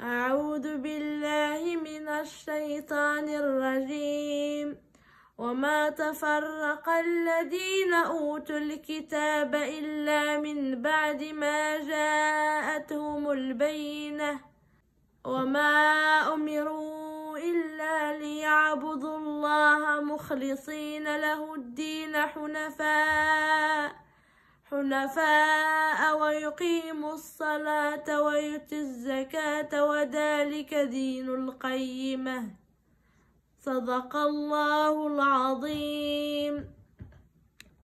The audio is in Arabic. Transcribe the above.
أعوذ بالله من الشيطان الرجيم وما تفرق الذين أوتوا الكتاب إلا من بعد ما جاءتهم البينة وما أمروا إلا ليعبدوا الله مخلصين له الدين حنفاء حنفاء ويقيم الصلاة ويؤتي الزكاة وذلك دين القيمة صدق الله العظيم